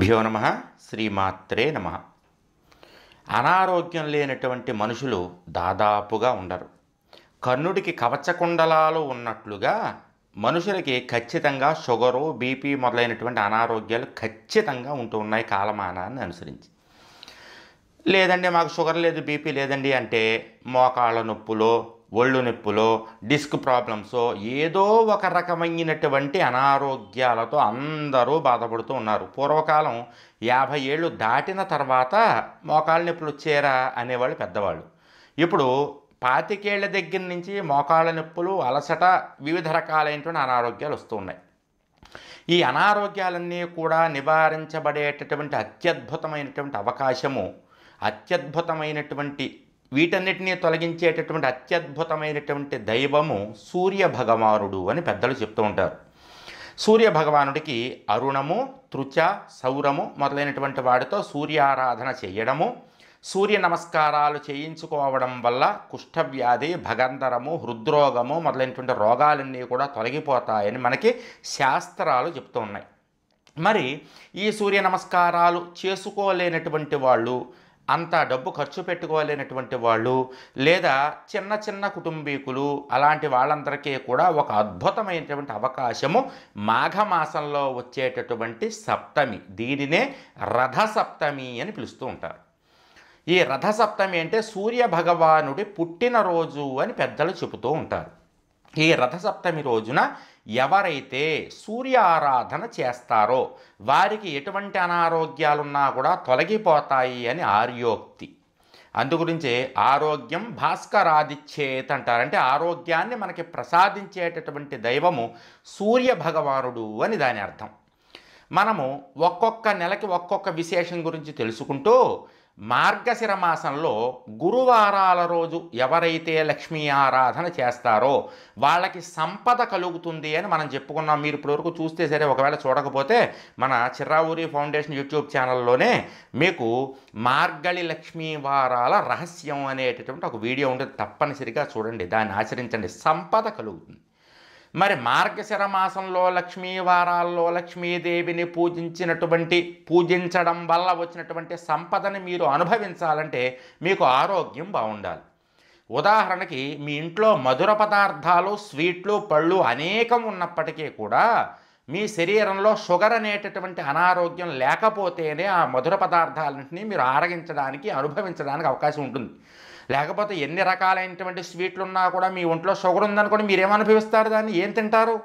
భ్యో నమ శ్రీమాత్రే నమ అనారోగ్యం లేనటువంటి మనుషులు దాదాపుగా ఉండరు కర్ణుడికి కవచకుండలాలు ఉన్నట్లుగా మనుషులకి ఖచ్చితంగా షుగరు బీపీ మొదలైనటువంటి అనారోగ్యాలు ఖచ్చితంగా ఉంటూ ఉన్నాయి కాలమానాన్ని అనుసరించి లేదండి మాకు షుగర్ లేదు బీపీ లేదండి అంటే మోకాళ్ళ నొప్పులో ఒళ్ళు నొప్పులో డిస్క్ ప్రాబ్లమ్స్ ఏదో ఒక రకమైనటువంటి అనారోగ్యాలతో అందరూ బాధపడుతూ ఉన్నారు పూర్వకాలం యాభై ఏళ్ళు దాటిన తర్వాత మోకాళ్ళ నొప్పులు వచ్చేరా అనేవాళ్ళు పెద్దవాళ్ళు ఇప్పుడు పాతికేళ్ల దగ్గర నుంచి మోకాళ్ళ నొప్పులు అలసట వివిధ రకాలైనటువంటి అనారోగ్యాలు వస్తూ ఉన్నాయి ఈ అనారోగ్యాలన్నీ కూడా నివారించబడేటటువంటి అత్యద్భుతమైనటువంటి అవకాశము అత్యద్భుతమైనటువంటి వీటన్నిటినీ తొలగించేటటువంటి అత్యద్భుతమైనటువంటి దైవము సూర్య భగవానుడు అని పెద్దలు చెప్తూ ఉంటారు సూర్య భగవానుడికి అరుణము తృచ సౌరము మొదలైనటువంటి వాడితో సూర్యారాధన చేయడము సూర్య నమస్కారాలు చేయించుకోవడం వల్ల కుష్ఠవ్యాధి భగంధరము హృద్రోగము మొదలైనటువంటి రోగాలన్నీ కూడా తొలగిపోతాయని మనకి శాస్త్రాలు చెప్తూ ఉన్నాయి మరి ఈ సూర్య నమస్కారాలు చేసుకోలేనటువంటి వాళ్ళు అంత డబ్బు ఖర్చు పెట్టుకోలేనటువంటి వాళ్ళు లేదా చిన్న చిన్న కుటుంబీకులు అలాంటి వాళ్ళందరికీ కూడా ఒక అద్భుతమైనటువంటి అవకాశము మాఘమాసంలో వచ్చేటటువంటి సప్తమి దీనినే రథసప్తమి అని పిలుస్తూ ఉంటారు ఈ రథసప్తమి అంటే సూర్య భగవానుడి పుట్టినరోజు అని పెద్దలు చెబుతూ ఉంటారు ఈ రథసప్తమి రోజున ఎవరైతే సూర్య ఆరాధన చేస్తారో వారికి ఎటువంటి అనారోగ్యాలున్నా కూడా తొలగిపోతాయి అని ఆర్యోక్తి అందుగురించే ఆరోగ్యం భాస్కరాదిచ్చేత్ అంటారంటే ఆరోగ్యాన్ని మనకి ప్రసాదించేటటువంటి దైవము సూర్య భగవానుడు అని దాని అర్థం మనము ఒక్కొక్క నెలకి ఒక్కొక్క విశేషం గురించి తెలుసుకుంటూ మార్గశిర మాసంలో గురువారాల రోజు ఎవరైతే లక్ష్మీ ఆరాధన చేస్తారో వాళ్ళకి సంపద కలుగుతుంది అని మనం చెప్పుకున్నాం మీరు ఇప్పటివరకు చూస్తే సరే ఒకవేళ చూడకపోతే మన చిరావూరి ఫౌండేషన్ యూట్యూబ్ ఛానల్లోనే మీకు మార్గళి లక్ష్మీ వారాల రహస్యం అనేటటువంటి ఒక వీడియో ఉంటుంది తప్పనిసరిగా చూడండి దాన్ని ఆచరించండి సంపద కలుగుతుంది మరి మార్గశిర మాసంలో లక్ష్మీ వారాల్లో లక్ష్మీదేవిని పూజించినటువంటి పూజించడం వల్ల వచ్చినటువంటి సంపదని మీరు అనుభవించాలంటే మీకు ఆరోగ్యం బాగుండాలి ఉదాహరణకి మీ ఇంట్లో మధుర పదార్థాలు స్వీట్లు పళ్ళు అనేకం ఉన్నప్పటికీ కూడా మీ శరీరంలో షుగర్ అనేటటువంటి అనారోగ్యం లేకపోతేనే ఆ మధుర పదార్థాలన్నింటినీ మీరు ఆరగించడానికి అనుభవించడానికి అవకాశం ఉంటుంది లేకపోతే ఎన్ని రకాలైనటువంటి స్వీట్లు ఉన్నా కూడా మీ ఒంట్లో షుగర్ ఉందనుకోండి మీరేమనుభవిస్తారు దాన్ని ఏం తింటారు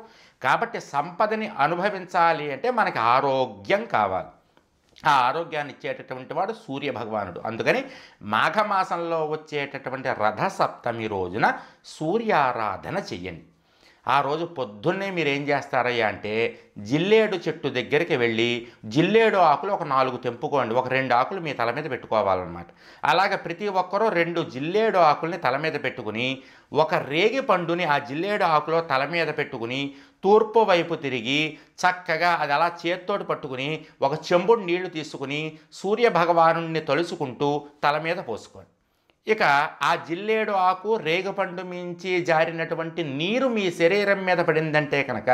కాబట్టి సంపదని అనుభవించాలి అంటే మనకి ఆరోగ్యం కావాలి ఆ ఆరోగ్యాన్ని ఇచ్చేటటువంటి వాడు సూర్య భగవానుడు అందుకని మాఘమాసంలో వచ్చేటటువంటి రథసప్తమి రోజున సూర్యారాధన చెయ్యండి ఆ రోజు పొద్దున్నే మీరు ఏం చేస్తారయ్యా అంటే జిల్లేడు చెట్టు దగ్గరికి వెళ్ళి జిల్లేడు ఆకులు ఒక నాలుగు తెంపుకోండి ఒక రెండు ఆకులు మీ తల మీద పెట్టుకోవాలన్నమాట అలాగ ప్రతి ఒక్కరూ రెండు జిల్లేడు ఆకుల్ని తల మీద పెట్టుకుని ఒక రేగి పండుని ఆ జిల్లేడు ఆకులో తల మీద పెట్టుకుని తూర్పు వైపు తిరిగి చక్కగా అది అలా చేత్తోటి పట్టుకుని ఒక చెంబుడు నీళ్లు తీసుకుని సూర్య భగవాను తలుచుకుంటూ తల మీద పోసుకోండి ఇక ఆ జిల్లేడు ఆకు రేగుపండు మించి జారినటువంటి నీరు మీ శరీరం మీద పడిందంటే కనుక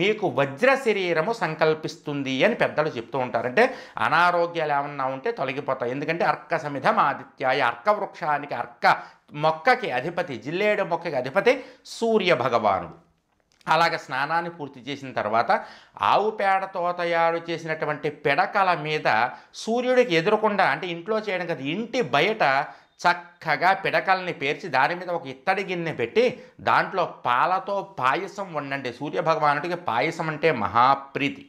మీకు వజ్ర శరీరము సంకల్పిస్తుంది అని పెద్దలు చెప్తూ ఉంటారంటే అనారోగ్యాలు ఏమన్నా ఉంటే తొలగిపోతాయి ఎందుకంటే అర్క సమిధం ఆదిత్యాయ అర్క వృక్షానికి అర్క మొక్కకి అధిపతి జిల్లేడు మొక్కకి అధిపతి సూర్య భగవానుడు అలాగ స్నానాన్ని పూర్తి చేసిన తర్వాత ఆవు పేడతో తయారు చేసినటువంటి పిడకల మీద సూర్యుడికి ఎదురకుండా అంటే ఇంట్లో చేయడం కదా ఇంటి బయట చక్కగా పిడకల్ని పేర్చి దాని మీద ఒక ఇత్తడి గిన్నె పెట్టి దాంట్లో పాలతో పాయసం వండండి సూర్యభగవానుడికి పాయసం అంటే మహాప్రీతి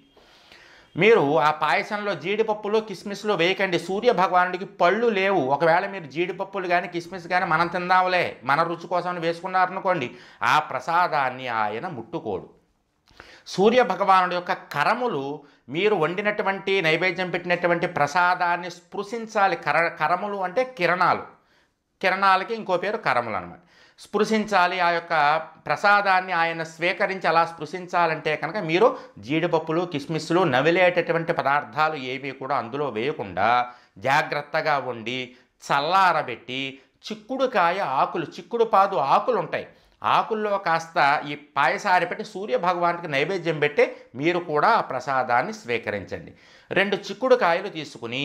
మీరు ఆ పాయసంలో జీడిపప్పులు కిస్మిస్లు వేయకండి సూర్య భగవానుడికి పళ్ళు లేవు ఒకవేళ మీరు జీడిపప్పులు కానీ కిస్మిస్ కానీ మనం తిందాంలే మన రుచి కోసం వేసుకున్నారనుకోండి ఆ ప్రసాదాన్ని ఆయన ముట్టుకోడు సూర్య భగవానుడి యొక్క కరములు మీరు వండినటువంటి నైవేద్యం పెట్టినటువంటి ప్రసాదాన్ని స్పృశించాలి కర కరములు అంటే కిరణాలు కిరణాలకి ఇంకో పేరు కరములు అనమాట స్పృశించాలి ఆ యొక్క ప్రసాదాన్ని ఆయన స్వీకరించి అలా స్పృశించాలంటే కనుక మీరు జీడిపప్పులు కిస్మిస్లు నవిలేటటువంటి పదార్థాలు ఏవి కూడా అందులో వేయకుండా జాగ్రత్తగా ఉండి చల్లారబెట్టి చిక్కుడుకాయ ఆకులు చిక్కుడు పాదు ఆకులు ఉంటాయి ఆకుల్లో కాస్త ఈ పాయసారి పెట్టి సూర్య భగవానికి నైవేద్యం పెట్టి మీరు కూడా ఆ ప్రసాదాన్ని స్వీకరించండి రెండు చిక్కుడు కాయలు తీసుకుని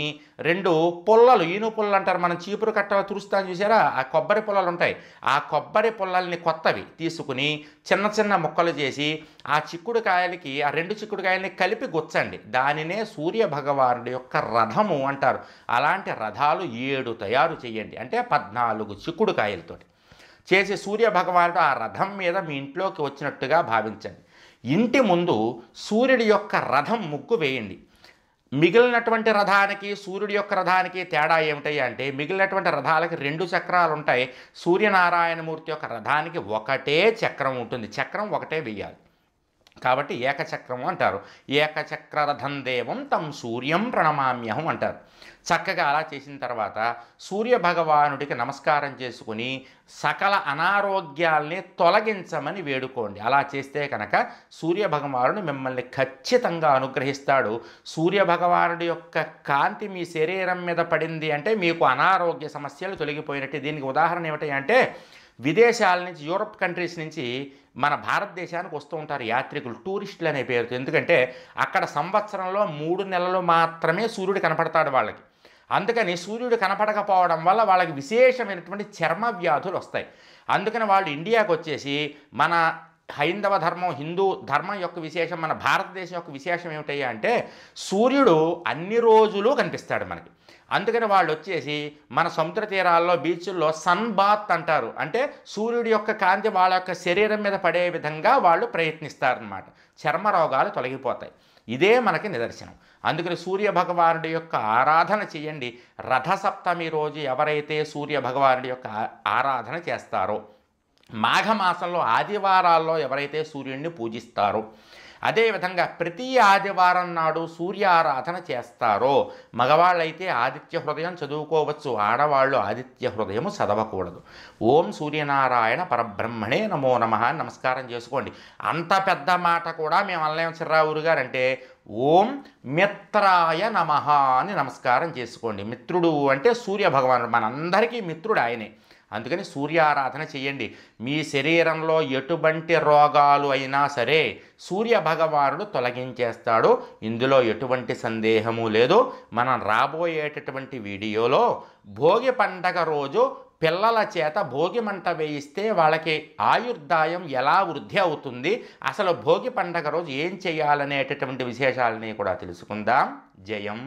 రెండు పుల్లలు ఈను పుల్లలు అంటారు మనం చీపురు కట్ట తురుస్తాను చూసారా ఆ కొబ్బరి పుల్లలు ఉంటాయి ఆ కొబ్బరి పుల్లల్ని కొత్తవి తీసుకుని చిన్న చిన్న ముక్కలు చేసి ఆ చిక్కుడు కాయలకి ఆ రెండు చిక్కుడు కాయల్ని కలిపి గుచ్చండి దానినే సూర్య భగవానుడి యొక్క రథము అంటారు అలాంటి రథాలు ఏడు తయారు చేయండి అంటే పద్నాలుగు చిక్కుడు కాయలతోటి చేసి భగవానుడు ఆ రథం మీద మీ ఇంట్లోకి వచ్చినట్టుగా భావించండి ఇంటి ముందు సూర్యుడి యొక్క రథం ముగ్గు వేయండి మిగిలినటువంటి రథానికి సూర్యుడి యొక్క రథానికి తేడా ఏమిటాయి అంటే మిగిలినటువంటి రథాలకి రెండు చక్రాలు ఉంటాయి సూర్యనారాయణమూర్తి యొక్క రథానికి ఒకటే చక్రం ఉంటుంది చక్రం ఒకటే వేయాలి కాబట్టి ఏకచక్రము అంటారు ఏకచక్రరథం దేవం తమ్ సూర్యం ప్రణమామ్యహం అంటారు చక్కగా అలా చేసిన తర్వాత సూర్యభగవానుడికి నమస్కారం చేసుకుని సకల అనారోగ్యాల్ని తొలగించమని వేడుకోండి అలా చేస్తే కనుక సూర్యభగవానుడు మిమ్మల్ని ఖచ్చితంగా అనుగ్రహిస్తాడు సూర్యభగవానుడి యొక్క కాంతి మీ శరీరం మీద పడింది అంటే మీకు అనారోగ్య సమస్యలు తొలగిపోయినట్టు దీనికి ఉదాహరణ ఏమిటి అంటే విదేశాల నుంచి యూరప్ కంట్రీస్ నుంచి మన భారతదేశానికి వస్తూ ఉంటారు యాత్రికులు టూరిస్టులు అనే పేరుతో ఎందుకంటే అక్కడ సంవత్సరంలో మూడు నెలలు మాత్రమే సూర్యుడు కనపడతాడు వాళ్ళకి అందుకని సూర్యుడు కనపడకపోవడం వల్ల వాళ్ళకి విశేషమైనటువంటి చర్మ వ్యాధులు వస్తాయి అందుకని వాళ్ళు ఇండియాకు వచ్చేసి మన హైందవ ధర్మం హిందూ ధర్మం యొక్క విశేషం మన భారతదేశం యొక్క విశేషం ఏమిటయ్యా అంటే సూర్యుడు అన్ని రోజులు కనిపిస్తాడు మనకి అందుకని వాళ్ళు వచ్చేసి మన సముద్ర తీరాల్లో బీచ్ల్లో సన్ బాత్ అంటారు అంటే సూర్యుడి యొక్క కాంతి వాళ్ళ యొక్క శరీరం మీద పడే విధంగా వాళ్ళు ప్రయత్నిస్తారనమాట చర్మ రోగాలు తొలగిపోతాయి ఇదే మనకి నిదర్శనం అందుకని సూర్య యొక్క ఆరాధన చేయండి రథసప్తమి రోజు ఎవరైతే సూర్య యొక్క ఆరాధన చేస్తారో మాఘమాసంలో ఆదివారాల్లో ఎవరైతే సూర్యుడిని పూజిస్తారో అదేవిధంగా ప్రతి ఆదివారం నాడు సూర్యారాధన చేస్తారో మగవాళ్ళైతే ఆదిత్య హృదయం చదువుకోవచ్చు ఆడవాళ్ళు ఆదిత్య హృదయము చదవకూడదు ఓం సూర్యనారాయణ పరబ్రహ్మణే నమో నమ నమస్కారం చేసుకోండి అంత పెద్ద మాట కూడా మేము అల్లయం చిర్రావురు గారు అంటే ఓం మిత్రాయ నమ అని నమస్కారం చేసుకోండి మిత్రుడు అంటే సూర్య మనందరికీ మిత్రుడు ఆయనే అందుకని సూర్య ఆరాధన చేయండి మీ శరీరంలో ఎటువంటి రోగాలు అయినా సరే సూర్య భగవానుడు తొలగించేస్తాడు ఇందులో ఎటువంటి సందేహము లేదు మనం రాబోయేటటువంటి వీడియోలో భోగి పండగ రోజు పిల్లల చేత భోగి మంట వేయిస్తే వాళ్ళకి ఆయుర్దాయం ఎలా వృద్ధి అవుతుంది అసలు భోగి పండగ రోజు ఏం చేయాలనేటటువంటి విశేషాలని కూడా తెలుసుకుందాం జయం